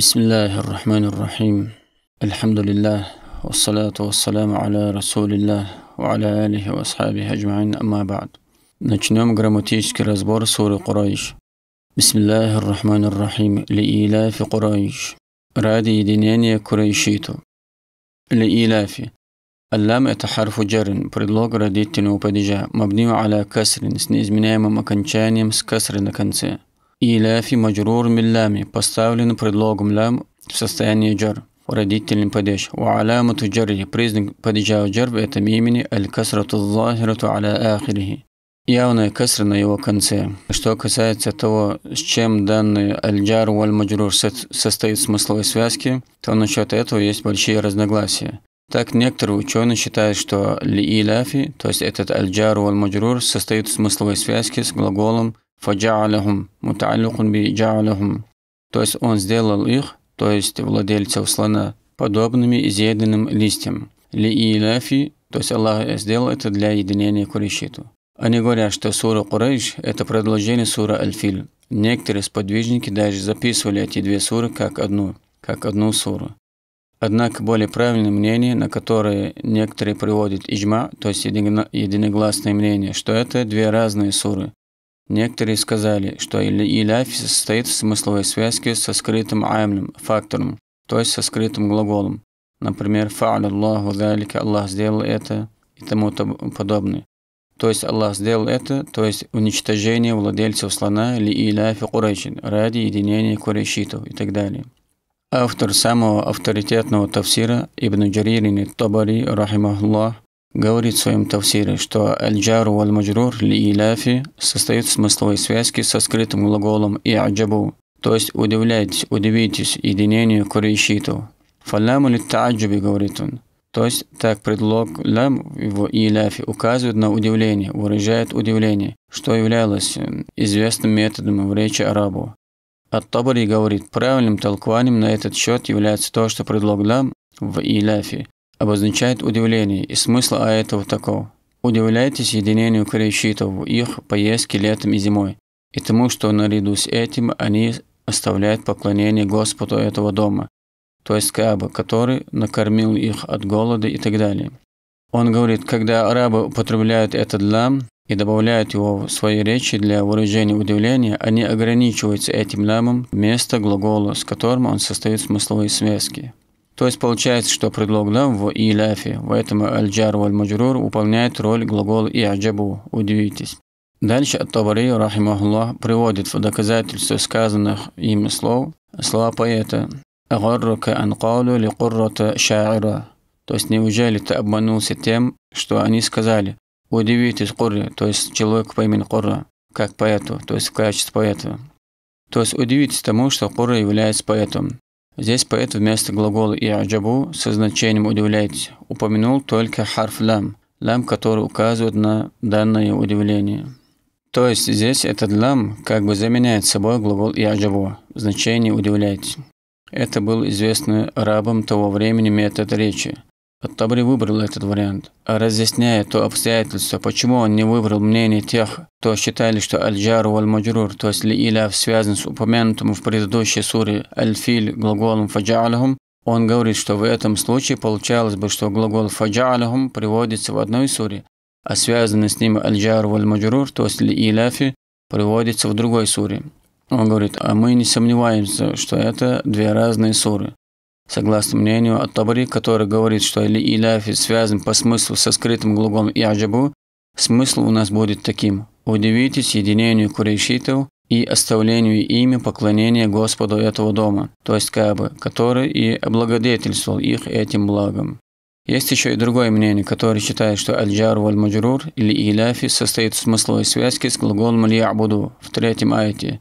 بسم الله الرحمن الرحيم الحمد لله والصلاة والسلام على رسول الله وعلى آله وأصحابه أجمعين أما بعد نجنم грамматический разбор سور قريش بسم الله الرحمن الرحيم لإيلاف قريش رادي единения كريشيتو لإيلاف اللام اتحرف حرف جر предлог родительного падежа مبني على كسر с مكانشانيم окончанием с касры на конце. И ляфи маджрур миллями поставлен предлогом лям в состоянии джар родительный падеж. Ва алямату джарри признак падежа джар это имени аль-касрату захирату аля ахирихи. Явная касра на его конце. Что касается того, с чем данный аль-джар валь маджрур состоит в смысловой связке, то насчет этого есть большие разногласия. Так, некоторые ученые считают, что ли и то есть этот аль-джар валь маджрур состоит в смысловой связке с глаголом фаджалахум, муталлихун би джалахум. То есть он сделал их, то есть владельцев слона, подобными изъеденным листьям. Ли иляфи, то есть Аллах сделал это для единения Куришиту. Они говорят, что сура Курайш – это продолжение сура аль Некоторые сподвижники даже записывали эти две суры как одну, как одну суру. Однако более правильное мнение, на которое некоторые приводят иджма, то есть единогласное мнение, что это две разные суры, Некоторые сказали, что иляфь состоит в смысловой связке со скрытым аймлем, фактором, то есть со скрытым глаголом. Например, «Фа'ля Аллаху залика» – «Аллах сделал это» и тому подобное. То есть Аллах сделал это, то есть уничтожение владельцев слона или иляфи курайчин ради единения курайшитов и так далее. Автор самого авторитетного тафсира Ибн Джаририн Табари, рахимахуллах, говорит в своем тавсире, что «аль-джару валь-маджрур ли-иляфи» состоит в смысловой связке со скрытым глаголом аджабу, то есть «удивляйтесь, удивитесь единению курейщитов». «Фалляму та ли-та'аджуби» говорит он. То есть так предлог лам в «иляфи» указывает на удивление, выражает удивление, что являлось э, известным методом в речи арабу. Ат-Табари говорит, правильным толкованием на этот счет является то, что предлог лам в «иляфи» обозначает удивление, и смысл этого такого. Удивляйтесь единению корейщитов в их поездке летом и зимой, и тому, что наряду с этим они оставляют поклонение Господу этого дома, то есть каба, который накормил их от голода и так далее. Он говорит, когда арабы употребляют этот лам и добавляют его в свои речи для выражения удивления, они ограничиваются этим ламом вместо глагола, с которым он состоит в смысловой связке. То есть получается, что предлог «лам» в «иляфе», в этом «аль-джар» «валь-маджрур» выполняет роль глагол «иаджабу» – «удивитесь». Дальше Ат-Табари, рахимахуллах, приводит в доказательство сказанных им слов слова поэта «Гаррака анкалю ли куррата шаира». То есть неужели ты обманулся тем, что они сказали «Удивитесь курри», то есть человек по имени Курра, как поэту, то есть в качестве поэта. То есть удивитесь тому, что Курра является поэтом. Здесь поэт вместо глагола «и'аджабу» со значением «удивлять» упомянул только харф «лам», «лам», который указывает на данное удивление. То есть здесь этот «лам» как бы заменяет собой глагол «и'аджабу» в значении «удивлять». Это был известный рабам того времени метод речи. Табри выбрал этот вариант, а разъясняя то обстоятельство, почему он не выбрал мнение тех, кто считали, что аль джару аль маджрур то есть ли-иляв, связан с упомянутым в предыдущей суре аль-филь глаголом фаджалахум, он говорит, что в этом случае получалось бы, что глагол фаджалахум приводится в одной суре, а связанный с ним аль джару аль маджрур то есть ли-иляфи, приводится в другой суре. Он говорит, а мы не сомневаемся, что это две разные суры. Согласно мнению Ат-Табари, который говорит, что или иляфи связан по смыслу со скрытым и аджабу, смысл у нас будет таким – удивитесь единению курейшитов и оставлению ими поклонения Господу этого дома, то есть Кабы, который и облагодетельствовал их этим благом. Есть еще и другое мнение, которое считает, что аль-джар валь-маджрур или иляфи состоит в смысловой связке с глаголом «льябуду» в третьем айте,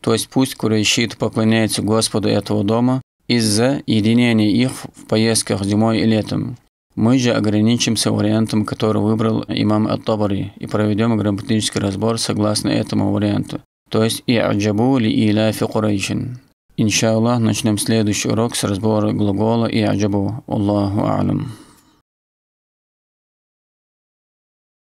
то есть пусть курейшит поклоняется Господу этого дома, из-за единения их в поездках зимой и летом. Мы же ограничимся вариантом, который выбрал имам Ат-Табари, и проведем грамматический разбор согласно этому варианту, то есть и аджабу ли иля фи курайшин. Иншаллах, начнем следующий урок с разбора глагола и аджабу. Аллаху алам.